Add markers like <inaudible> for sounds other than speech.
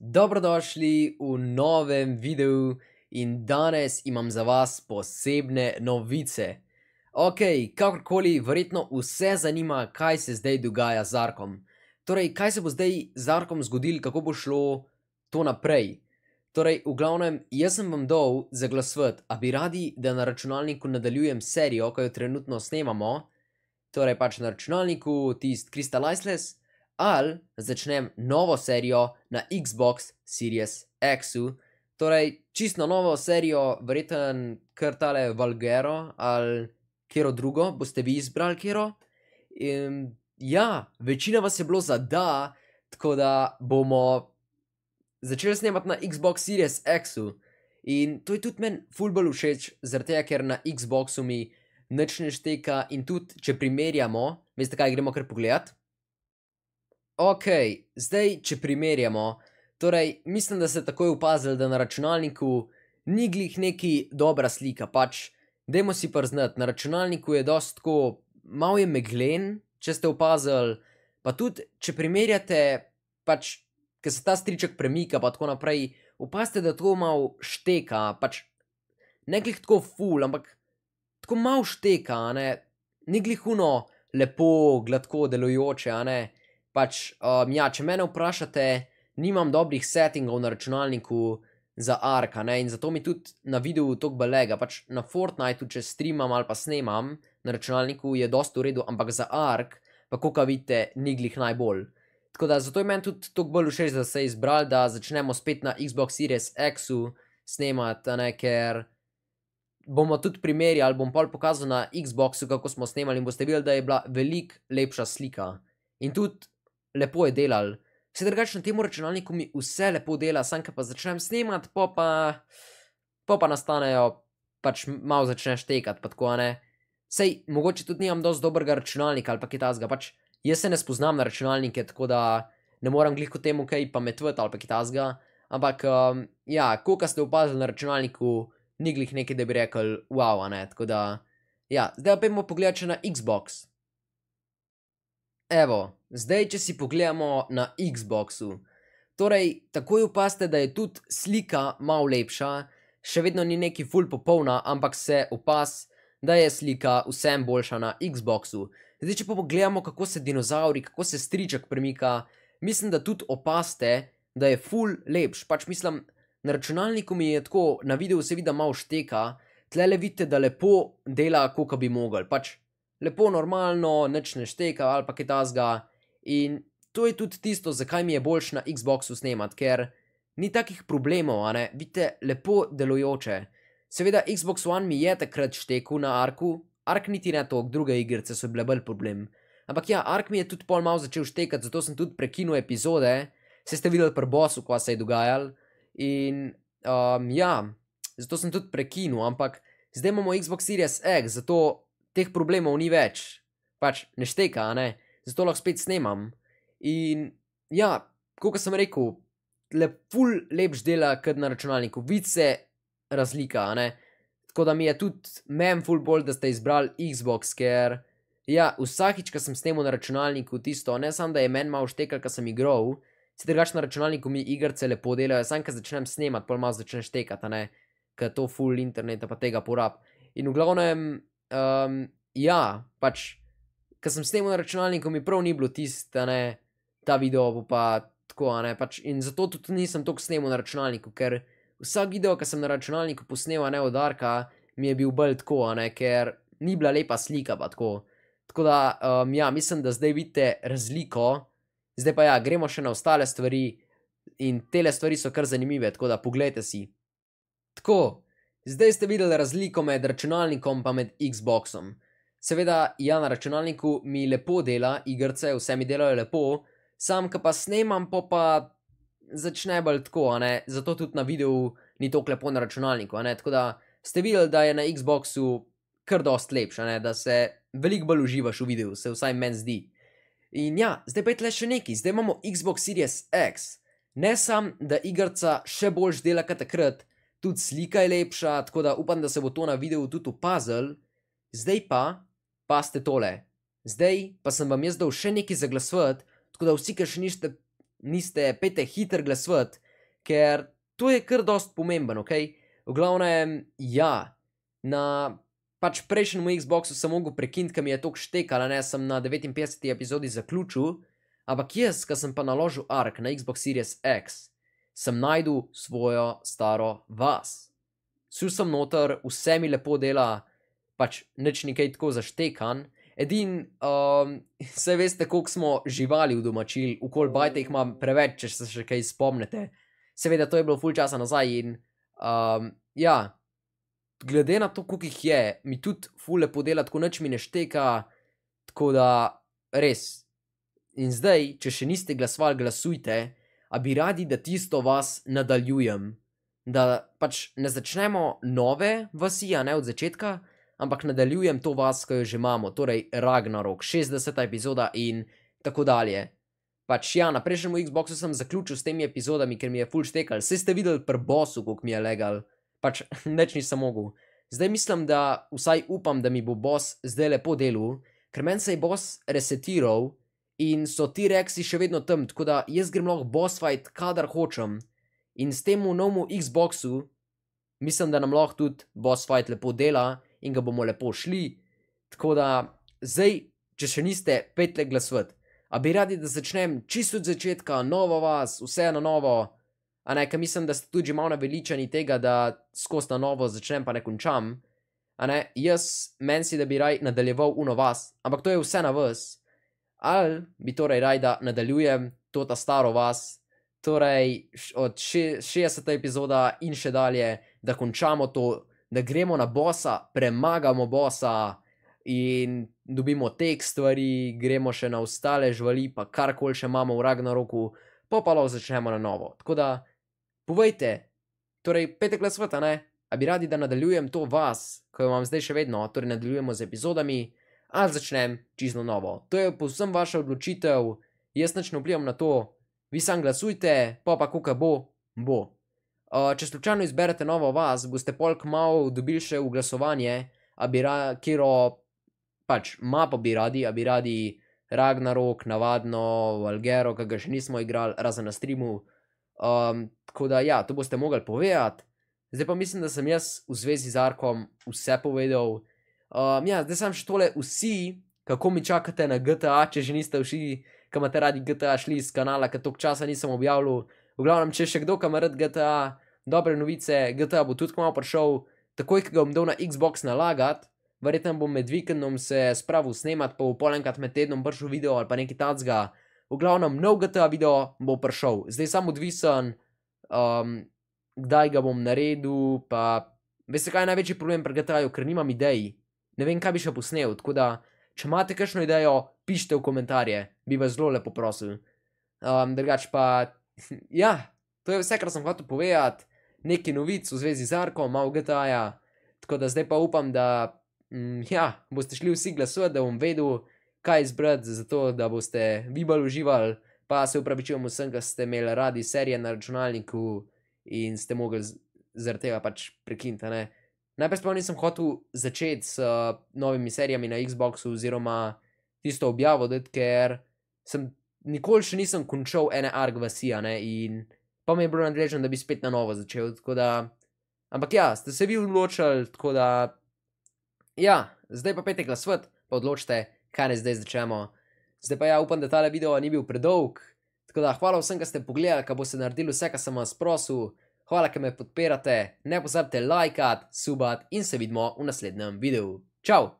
Dobrodošli v novem videu in danes imam za vas posebne novice. Ok, kakorkoli, verjetno vse zanima, kaj se zdaj dogaja z Arkom. Torej, kaj se bo zdaj z Arkom zgodil, kako bo šlo to naprej? Torej, v glavnem, jaz sem vam dol za glasvet, a bi radi, da na računalniku nadaljujem serijo, ko jo trenutno snemamo, torej pač na računalniku tist Crystal Iceless, ali začnem novo serijo na Xbox Series X, -u. torej čisto novo serijo, verjetno kar tale Valgero ali kjer drugo, boste vi izbrali kjer. Ja, večina vas je bilo za da, tako da bomo začeli snemati na Xbox Series X. -u. In to je tudi meni fulbol všeč, zato ker na Xboxu mi nič ne šteka in tudi če primerjamo, veste kaj, gremo kar pogledati. Ok, zdaj, če primerjamo, torej mislim, da ste takoj opazili, da na računalniku ni glih neki dobra slika, pač, dajmo si prznati, na računalniku je dosti tako, malo je meglen, če ste opazili, pa tudi, če primerjate, pač, ker se ta striček premika, pa tako naprej, opazite, da to malo šteka, pač, ne glih tako ful, ampak tako malo šteka, ne, ni glih uno lepo, gladko delujoče, ne. Pač, um, ja, če me vprašate, nimam dobrih settingov na računalniku za arka ne? in zato mi tudi na videu tok belega. Pač na Fortniteu, če streamam ali pa snemam na računalniku, je dosto v redu, ampak za ark, pa koliko vidite, niglih najbolj. Tako da zato je meni tudi tok bolj všeč, da se je izbral, da začnemo spet na Xbox Series X-u snemati, ne? ker bomo tudi primerjali, bom pa pokazal na Xboxu, kako smo snemali in boste videli, da je bila veliko lepša slika. In tudi lepo je delal. Vse drugače na tem računalniku mi vse lepo dela, sam pa začnem snemati, po pa, po pa nastanejo, pač malo začneš tekati, pa tako ne. Sej, mogoče tudi nimam dosto dobrega računalnika ali pa kitasga, pač jaz se ne spoznam na računalnike, tako da ne moram gliko temu kaj pametvati ali pa kitasga. Ampak, um, ja, koliko ste opazili na računalniku, ni glih nekaj, da bi rekel, wow, ne. Tako da, ja, zdaj pa pojmo pogledati na Xbox. Evo, zdaj, če si pogledamo na Xboxu. Torej, takoj upaste, da je tudi slika malo lepša, še vedno ni neki ful popolna, ampak se upas, da je slika vsem boljša na Xboxu. Zdaj, če pa pogledamo, kako se dinozauri, kako se striček premika, mislim, da tudi opaste, da je ful lepš. Pač mislim, na računalniku mi je tako na videu se vidi, da malo šteka, tle le vidite, da lepo dela, kako bi mogel. Pač lepo, normalno, neč ne šteka ali pa kaj tasga. In to je tudi tisto, zakaj mi je boljš na Xboxu snemat, ker ni takih problemov, a ne, vidite, lepo delujoče. Seveda, Xbox One mi je takrat štekel na Arku, Ark niti ne tok, druge igrice so bile bolj problem. Ampak ja, Ark mi je tudi pol mal začel štekati, zato sem tudi prekinuл epizode, se ste videli pri bosu, kaj se je dogajal. In um, ja, zato sem tudi prekinuл, ampak zdaj imamo Xbox Series X, zato teh problemov ni več, pač ne šteka, ne? zato lahko spet snemam. In ja, kot sem rekel, lepo lepš dela kot na računalniku, vice razlika. Ne? Tako da mi je tudi meni ful bolj, da ste izbrali Xbox, ker ja, vsakič, ko sem snemal na računalniku, tisto, ne samo da je meni malo štekal, kar sem igral. Si drugačen na računalniku, mi igrice lepo delajo, sam ki začnem snemati, pa malo začneš tekati, ker to full internet pa tega porab. In v glavnem, um, ja, pač, ker sem s tem v računalniku, mi prav ni bilo tisto, da je ta video pa tako, ne, pač, in zato tudi nisem toliko snimil na računalniku, ker vsak video, ki sem na računalniku posnel, ne od Arka, mi je bil bolj tako, ne, ker ni bila lepa slika, pa tako. Tako da, um, ja, mislim, da zdaj vidite razliko, zdaj pa ja, gremo še na ostale stvari. In te stvari so kar zanimive, tako da pogledajte si. Tako, Zdaj ste videli razliko med računalnikom in med Xboxom. Seveda, ja, na računalniku mi lepo dela, igrice, vse mi delajo lepo, sam pa snemam, pa pa začne bolj tako, zato tudi na videu ni tako lepo na računalniku. Tako da ste videli, da je na Xboxu kar dost lepše, da se veliko bolj uživaš v videu, se vsaj meni zdi. In ja, zdaj pa je tle še neki, zdaj imamo Xbox Series X. Ne samo, da igrica še boljš dela kot takrat, tudi slika je lepša, tako da upam, da se bo to na videu tudi opazil. Zdaj pa, pa ste tole. Zdaj pa sem vam jaz dal še nekaj za glasovati, tako da vsi, ki še niste, niste pete hitro glasovati, ker to je kar dost pomemben, ok? V glavnem, ja, na pač prejšnjem Xboxu sem mogel prekiniti, ker mi je to štekalo, ne sem na 59. epizodi zaključil, ampak jaz, ki sem pa naložil ARK na Xbox Series X, sem najdel svojo staro vas. Sul sem noter, vse mi lepo dela, pač neč nekaj tako zaštekan. Edin, um, se <laughs> veste, koliko smo živali v domačil, v kol bajte jih imam preveč, če se še kaj spomnite. Seveda, to je bilo full časa nazaj in um, ja, glede na to, koliko jih je, mi tudi fulle podela, tako noč mi ne šteka, tako da res. In zdaj, če še niste glasovali, glasujte a bi radi, da tisto vas nadaljujem. Da pač ne začnemo nove vasi, a ne od začetka, ampak nadaljujem to vas, ki jo že imamo, torej Ragnarok, 60. epizoda in tako dalje. Pač ja, na prejšnjem Xboxu sem zaključil s temi epizodami, ker mi je full stekal. Vse ste videli pri bosu, kako mi je legal. Pač <laughs> neč nisem mogel. Zdaj mislim, da vsaj upam, da mi bo boss zdaj lepo delal, ker meni se je boss resetiral in so ti reksi še vedno tam, tako da jaz grem lahko boss fight, kadar hočem. In s tem novemu Xboxu, mislim, da nam lahko tudi boss fight lepo dela in ga bomo lepo šli. Tako da, zdaj, če še niste, petle glasovat. A bi radi, da začnem čisto od začetka, novo vas, vse na novo. A ne, ker mislim, da ste tudi malo naveličani tega, da skozi na novo začnem pa ne končam. A ne, jaz menim, da bi raj nadaljeval uno vas, ampak to je vse na vas ali bi torej raj da nadaljujem to ta staro vas, torej od 60. epizoda in še dalje, da končamo to, da gremo na bosa, premagamo bosa in dobimo te stvari, gremo še na ostale žvali, pa karkoli še imamo v rag na roku, pa pa lahko začnemo na novo. Tako da, povejte, torej petek let sveta, ne? A bi radi, da nadaljujem to vas, ki jo imam zdaj še vedno, torej nadaljujemo z epizodami ali začnem čisto novo. To je povsem vaša odločitev, jaz nič ne vplivam na to, vi sam glasujte, pa pa kako bo, bo. Če slučajno izberete novo vas, boste polk malo dobili še v glasovanje, a bi ra, kjero, pač mapo bi radi, a bi radi Ragnarok, navadno, Algero, ki ga še nismo igrali, razen na streamu. Um, tako da ja, to boste mogli povedati. Zdaj pa mislim, da sem jaz v zvezi z Arkom vse povedal. Um, ja, zdaj sem še tole, vsi, kako mi čakate na GTA, če že niste vsi, ki imate radi GTA, šli iz kanala, ker toliko časa nisem objavljal. V glavnem, če še kdo ima rad GTA, dobre novice, GTA bo tudi kmalo prišel, takoj, ko ga bom dal na Xbox nalagati. Verjetno bom med vikendom se spravil snemati, pa v polenkrat med tednom pršel video ali pa nekaj tacga. V glavnem, nov GTA video bo prišel, zdaj sem odvisen, um, kdaj ga bom naredil. Pa... Veste, kaj je največji problem pri GTA-ju, ker nimam idej ne vem, kaj bi še posnel. Tako da, če imate kakšno idejo, pišite v komentarje, bi vas zelo lepo prosil. Um, ehm, drugač pa, <laughs> ja, to je vse, kar sem hotel povedati, nekaj novic v zvezi z Arko, malo GTA. -ja. Tako da zdaj pa upam, da mm, ja, boste šli vsi glasovati, da bom vedel, kaj izbrati, zato da boste vi bolj uživali. Pa se upravičujem vsem, ki ste imeli radi serije na računalniku in ste mogli zaradi tega pač prekinti. Najprej sploh nisem hotel začeti s uh, novimi serijami na Xboxu, oziroma tisto objavo, da, ker sem nikoli še nisem končal ene arg vasija, in pa mi je bilo nadležno, da bi spet na novo začel. Da... Ampak ja, ste se vi odločili, tako da. Ja, zdaj pa petek na svet, pa odločite, kaj ne zdaj začnemo. Zdaj pa ja, upam, da tale video ni bil predolg. Tako da hvala vsem, ki ste pogledali, kaj bo se naredilo, vse, kar sem vas prosil. Hvala, ker me podpirate, ne pozabite lajkat, subat in se vidimo v naslednjem videu. Čau!